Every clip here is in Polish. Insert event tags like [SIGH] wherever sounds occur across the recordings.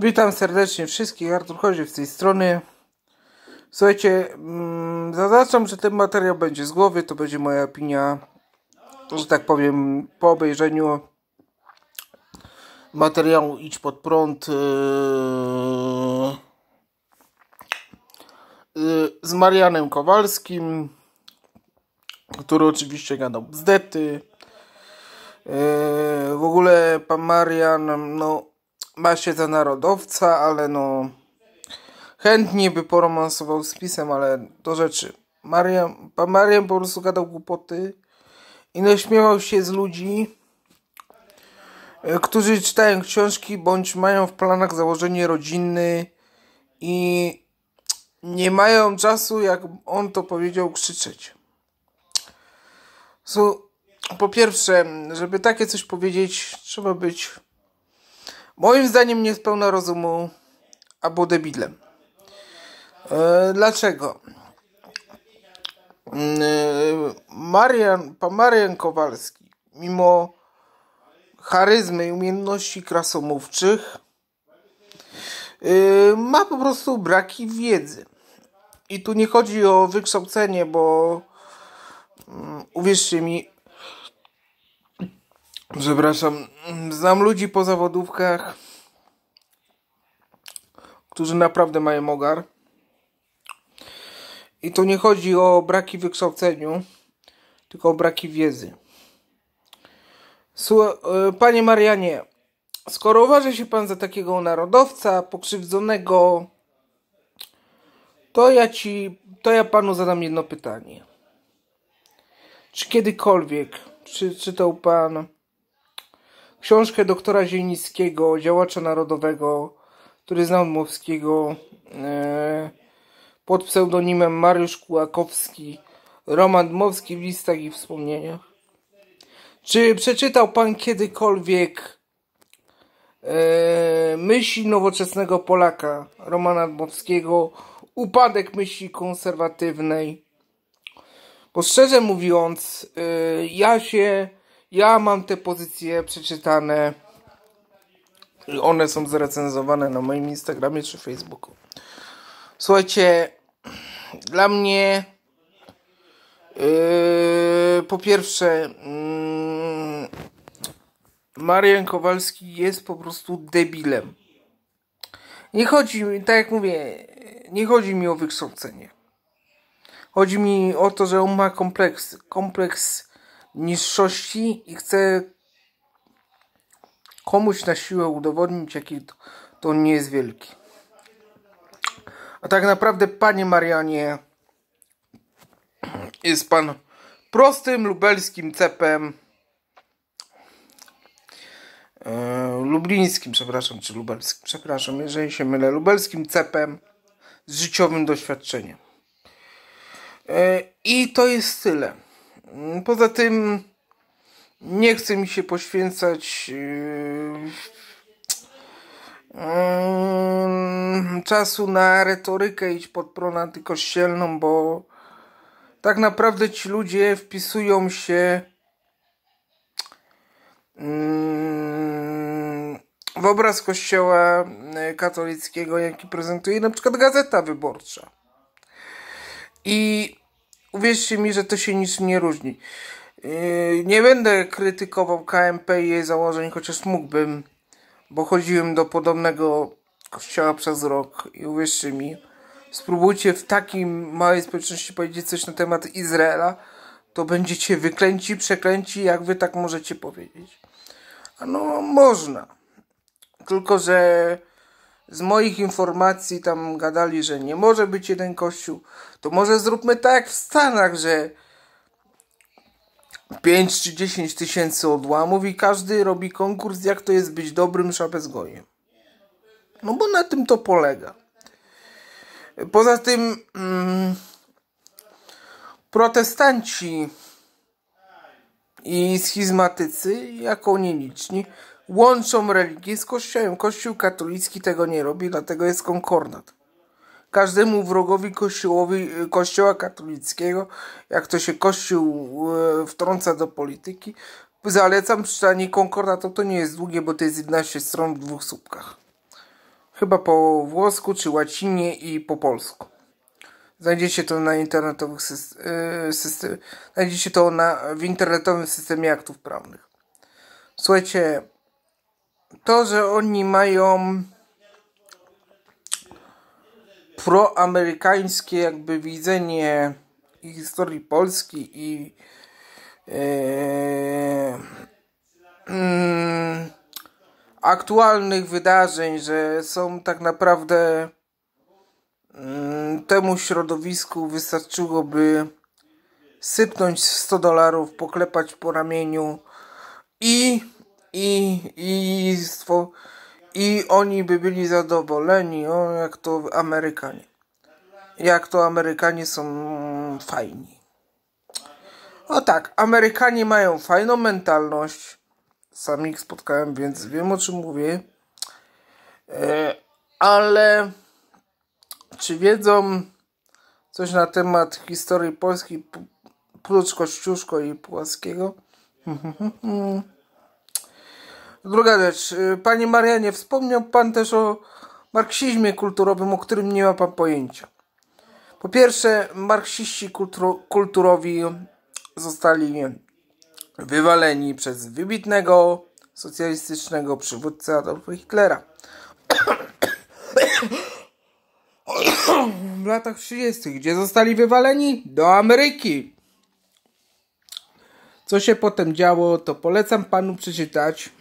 Witam serdecznie wszystkich, Artur Chodziew z tej strony. Słuchajcie, mm, zaznaczam, że ten materiał będzie z głowy, to będzie moja opinia, że tak powiem, po obejrzeniu materiału Idź Pod Prąd yy, yy, z Marianem Kowalskim, który oczywiście gadał z Yy, w ogóle pan Marian, no ma się za narodowca, ale no chętnie by poromansował z pisem, ale do rzeczy. Marian, pan Marian po prostu gadał głupoty i naśmiewał się z ludzi, e, którzy czytają książki bądź mają w planach założenie rodziny i nie mają czasu, jak on to powiedział, krzyczeć. So, po pierwsze, żeby takie coś powiedzieć, trzeba być Moim zdaniem niespełna rozumu, a był debilem. E, dlaczego? Mm, e, Marian, pan Marian Kowalski, mimo charyzmy i umiejętności krasomówczych, e, ma po prostu braki wiedzy. I tu nie chodzi o wykształcenie, bo mm, uwierzcie mi, przepraszam, znam ludzi po zawodówkach, którzy naprawdę mają ogar. I to nie chodzi o braki w wykształceniu, tylko o braki wiedzy. E, panie Marianie, skoro uważa się pan za takiego narodowca, pokrzywdzonego, to ja ci, to ja panu zadam jedno pytanie. Czy kiedykolwiek przeczytał pan książkę doktora Zielińskiego, działacza narodowego, który znał Dmowskiego e, pod pseudonimem Mariusz Kułakowski, Roman Dmowski w listach i wspomnieniach. Czy przeczytał pan kiedykolwiek e, myśli nowoczesnego Polaka Romana Dmowskiego, upadek myśli konserwatywnej? Bo szczerze mówiąc, e, ja się ja mam te pozycje przeczytane i one są zrecenzowane na moim Instagramie czy Facebooku. Słuchajcie, dla mnie yy, po pierwsze yy, Marian Kowalski jest po prostu debilem. Nie chodzi mi, tak jak mówię, nie chodzi mi o wykształcenie. Chodzi mi o to, że on ma kompleksy. Kompleks niższości i chce komuś na siłę udowodnić, jaki to nie jest wielki. A tak naprawdę, panie Marianie, jest pan prostym lubelskim cepem. E, lublińskim, przepraszam, czy lubelskim, przepraszam, jeżeli się mylę, lubelskim cepem z życiowym doświadczeniem. E, I to jest tyle. Mm, poza tym nie chce mi się poświęcać yy, mm, czasu na retorykę i pod prąd antykościelną, bo tak naprawdę ci ludzie wpisują się mm, w obraz kościoła yy, katolickiego, jaki prezentuje na przykład Gazeta Wyborcza. I uwierzcie mi, że to się nic nie różni. Yy, nie będę krytykował KMP i jej założeń, chociaż mógłbym, bo chodziłem do podobnego kościoła przez rok i uwierzcie mi, spróbujcie w takim małej społeczności powiedzieć coś na temat Izraela, to będziecie wyklęci, przeklęci, jak wy tak możecie powiedzieć. A no, można. Tylko, że z moich informacji tam gadali, że nie może być jeden kościół, to może zróbmy tak jak w Stanach, że 5 czy 10 tysięcy odłamów i każdy robi konkurs, jak to jest być dobrym szabezgojem. No bo na tym to polega. Poza tym mm, protestanci i schizmatycy, jako nieliczni, łączą religię z Kościołem. Kościół katolicki tego nie robi, dlatego jest konkordat. Każdemu wrogowi kościołowi, kościoła katolickiego, jak to się kościół e, wtrąca do polityki, zalecam czytanie konkordatu. To nie jest długie, bo to jest 11 stron w dwóch słupkach. Chyba po włosku, czy łacinie i po polsku. Znajdziecie to na internetowych system, system, znajdziecie to na, w internetowym systemie aktów prawnych. Słuchajcie, to, że oni mają proamerykańskie jakby widzenie historii Polski i Yy, aktualnych wydarzeń, że są tak naprawdę yy, temu środowisku wystarczyłoby sypnąć 100 dolarów, poklepać po ramieniu i i, i, i oni by byli zadowoleni, o, jak to Amerykanie. Jak to Amerykanie są mm, fajni. O tak, Amerykanie mają fajną mentalność. Sam ich spotkałem, więc wiem o czym mówię. E, ale czy wiedzą coś na temat historii Polski prócz Kościuszko i Płaskiego? [LAUGHS] Druga rzecz. Y, Panie Marianie, wspomniał Pan też o marksizmie kulturowym, o którym nie ma Pan pojęcia. Po pierwsze, marksiści kulturo kulturowi zostali wywaleni przez wybitnego socjalistycznego przywódcę Adolfa Hitlera. w latach 30., gdzie zostali wywaleni do Ameryki. Co się potem działo, to polecam panu przeczytać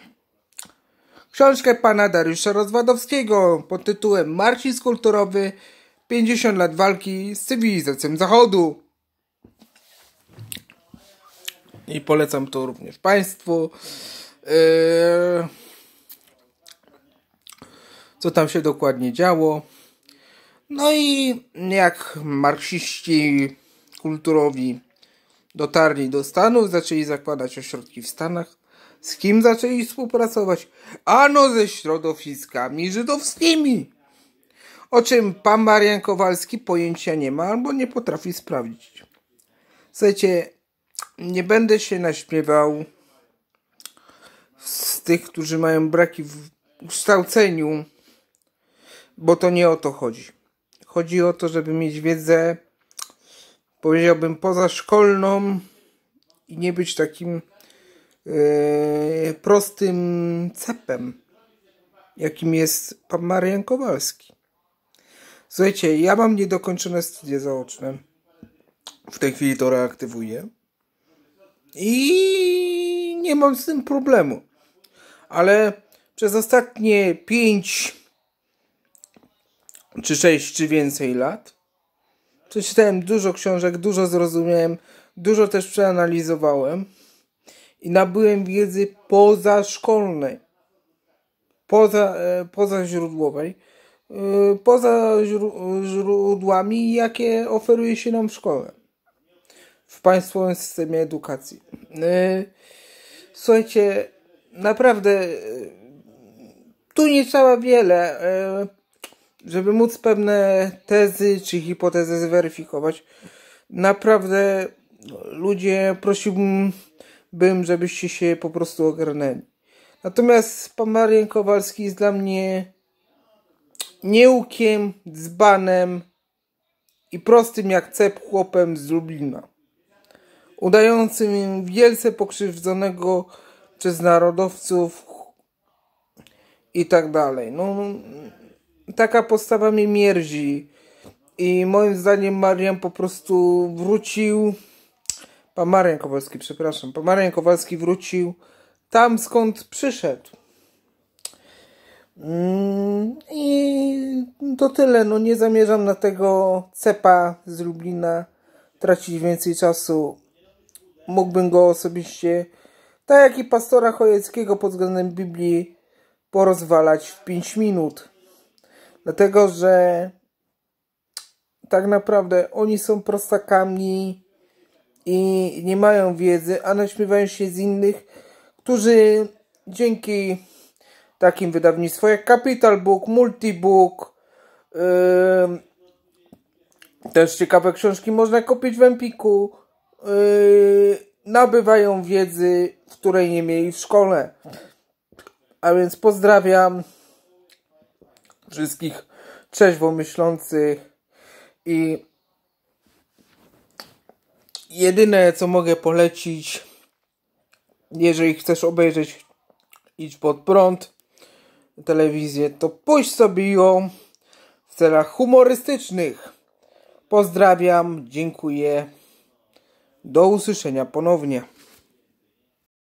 książkę pana Dariusza Rozwadowskiego pod tytułem Marcin Kulturowy 50 lat walki z cywilizacją Zachodu. I polecam to również Państwu. Yy, co tam się dokładnie działo? No i jak marksiści kulturowi dotarli do Stanów, zaczęli zakładać ośrodki w Stanach z kim zaczęli współpracować? Ano ze środowiskami żydowskimi. O czym pan Marian Kowalski pojęcia nie ma albo nie potrafi sprawdzić. Słuchajcie, nie będę się naśmiewał z tych, którzy mają braki w kształceniu, bo to nie o to chodzi. Chodzi o to, żeby mieć wiedzę, powiedziałbym, pozaszkolną i nie być takim yy, prostym cepem, jakim jest pan Marian Kowalski. Słuchajcie, ja mam niedokończone studia zaoczne. W tej chwili to reaktywuję. I nie mam z tym problemu. Ale przez ostatnie 5 czy 6 czy więcej lat przeczytałem dużo książek, dużo zrozumiałem, dużo też przeanalizowałem i nabyłem wiedzy pozaszkolnej, poza, e, poza źródłowej, e, poza źródłami, jakie oferuje się nam w szkole, w państwowym systemie edukacji. E, słuchajcie, naprawdę tu nie trzeba wiele, żeby móc pewne tezy czy hipotezy zweryfikować. Naprawdę ludzie prosiłbym bym, żebyście się po prostu ogarnęli. Natomiast pan Marian Kowalski jest dla mnie nieukiem, dzbanem i prostym jak cep chłopem z Lublina, udającym wielce pokrzywdzonego przez narodowców i tak dalej. No, taka postawa mnie mierzi i moim zdaniem Marian po prostu wrócił Pan Marian Kowalski, przepraszam. Pan Marian Kowalski wrócił tam, skąd przyszedł. Mm, I to tyle. No nie zamierzam na tego cepa z Lublina tracić więcej czasu. Mógłbym go osobiście, tak jak i pastora Chojeckiego pod względem Biblii, porozwalać w 5 minut. Dlatego, że tak naprawdę oni są prostakami i nie mają wiedzy, a naśmiewają się z innych, którzy dzięki takim wydawnictwom jak Capital Book, Multibook, yy, też ciekawe książki można kupić w Empiku, yy, nabywają wiedzy, której nie mieli w szkole. A więc pozdrawiam wszystkich trzeźwo myślących i Jedyne co mogę polecić, jeżeli chcesz obejrzeć Idź pod prąd telewizję, to pójdź sobie ją w celach humorystycznych. Pozdrawiam, dziękuję. Do usłyszenia ponownie.